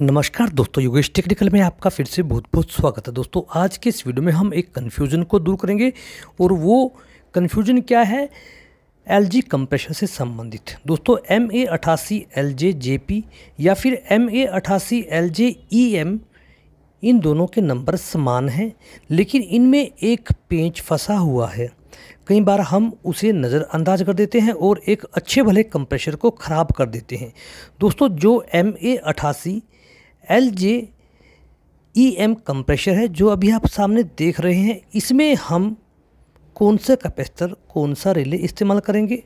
नमस्कार दोस्तों योगेश टेक्निकल में आपका फिर से बहुत बहुत स्वागत है दोस्तों आज के इस वीडियो में हम एक कन्फ्यूज़न को दूर करेंगे और वो कन्फ्यूज़न क्या है एल जी कंप्रेशर से संबंधित दोस्तों एम ए अठासी एल जे जे पी या फिर एम ए अठासी एल जे ई एम इन दोनों के नंबर समान हैं लेकिन इनमें एक पेंच फंसा हुआ है कई बार हम उसे नज़रअंदाज कर देते हैं और एक अच्छे भले कंप्रेशर को ख़राब कर देते हैं दोस्तों जो एम ए अठासी L J E M compressor है जो अभी आप सामने देख रहे हैं इसमें हम कौन सा कैपेसिटर कौन सा रिले इस्तेमाल करेंगे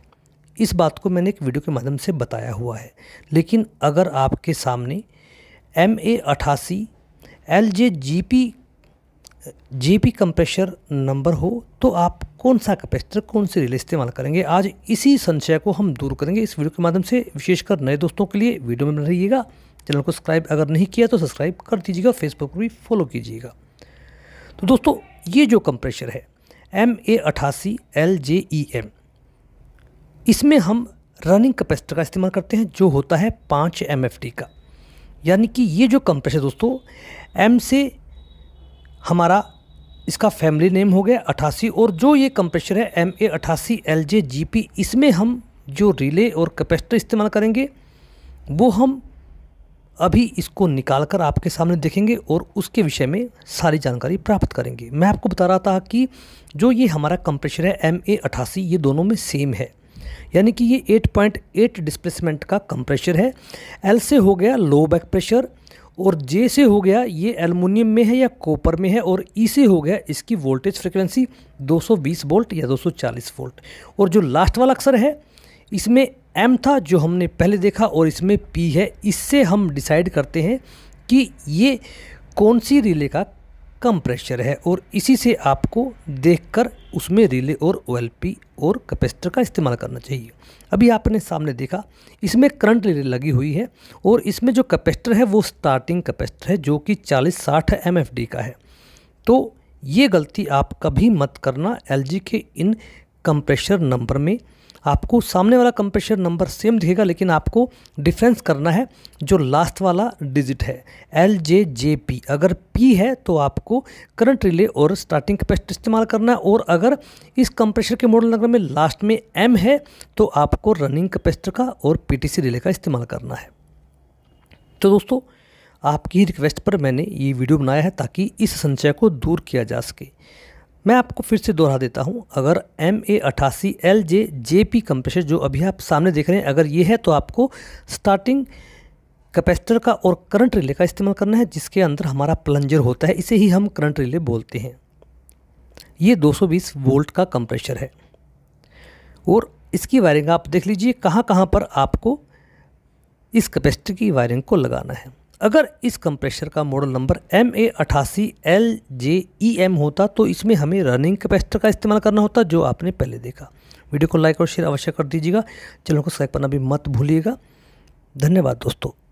इस बात को मैंने एक वीडियो के माध्यम से बताया हुआ है लेकिन अगर आपके सामने एम ए अठासी L J G P G P compressor number हो तो आप कौन सा कैपेसिटर कौन से रिले इस्तेमाल करेंगे आज इसी संशय को हम दूर करेंगे इस वीडियो के माध्यम से विशेषकर नए दोस्तों के लिए वीडियो में रहिएगा चैनल को सब्सक्राइब अगर नहीं किया तो सब्सक्राइब कर दीजिएगा फेसबुक पर भी फॉलो कीजिएगा तो दोस्तों ये जो कंप्रेशर है एम ए अठासी एल जे ई एम इसमें हम रनिंग कैपेसिटर का इस्तेमाल करते हैं जो होता है पाँच एम एफ टी का यानी कि ये जो कंप्रेशर दोस्तों एम से हमारा इसका फैमिली नेम हो गया अठासी और जो ये कंप्रेशर है एम ए अठासी एल जे जी पी इसमें हम जो रिले और कैपेसिटर इस्तेमाल करेंगे वो हम अभी इसको निकाल कर आपके सामने देखेंगे और उसके विषय में सारी जानकारी प्राप्त करेंगे मैं आपको बता रहा था कि जो ये हमारा कंप्रेशर है एम ए अठासी ये दोनों में सेम है यानी कि ये 8.8 डिस्प्लेसमेंट का कंप्रेशर है एल से हो गया लो बैक प्रेशर और जे से हो गया ये एलमिनियम में है या कॉपर में है और ई e से हो गया इसकी वोल्टेज फ्रिक्वेंसी 220 वोल्ट या 240 वोल्ट और जो लास्ट वाला अक्सर है इसमें एम था जो हमने पहले देखा और इसमें पी है इससे हम डिसाइड करते हैं कि ये कौन सी रिले का कम प्रेशर है और इसी से आपको देखकर उसमें रिले और ओ और कैपेसिटर का इस्तेमाल करना चाहिए अभी आपने सामने देखा इसमें करंट रिले लगी हुई है और इसमें जो कैपेसिटर है वो स्टार्टिंग कैपेसिटर है जो कि 40-60 एम का है तो ये गलती आप कभी मत करना एल के इन कंप्रेशर नंबर में आपको सामने वाला कंप्रेशर नंबर सेम दिखेगा लेकिन आपको डिफरेंस करना है जो लास्ट वाला डिजिट है एल जे जे पी अगर पी है तो आपको करंट रिले और स्टार्टिंग कैपेसिटी इस्तेमाल करना है और अगर इस कंप्रेशर के मॉडल नंबर में लास्ट में एम है तो आपको रनिंग कैपेसिटर का और पी रिले का इस्तेमाल करना है तो दोस्तों आपकी रिक्वेस्ट पर मैंने ये वीडियो बनाया है ताकि इस संचय को दूर किया जा सके मैं आपको फिर से दोहरा देता हूँ अगर एम ए अठासी L J J P compressor जो अभी आप सामने देख रहे हैं अगर ये है तो आपको स्टार्टिंग कैपेसिटर का और करंट रिले का इस्तेमाल करना है जिसके अंदर हमारा प्लंजर होता है इसे ही हम करंट रिले बोलते हैं ये 220 वोल्ट का कंप्रेशर है और इसकी वायरिंग आप देख लीजिए कहाँ कहाँ पर आपको इस कैपेसिटर की वायरिंग को लगाना है अगर इस कंप्रेशर का मॉडल नंबर एम ए अठासी एल जे ई एम होता तो इसमें हमें रनिंग कैपेसिटर का इस्तेमाल करना होता जो आपने पहले देखा वीडियो को लाइक और शेयर अवश्य कर दीजिएगा चैनल को सब्सक्राइब करना भी मत भूलिएगा धन्यवाद दोस्तों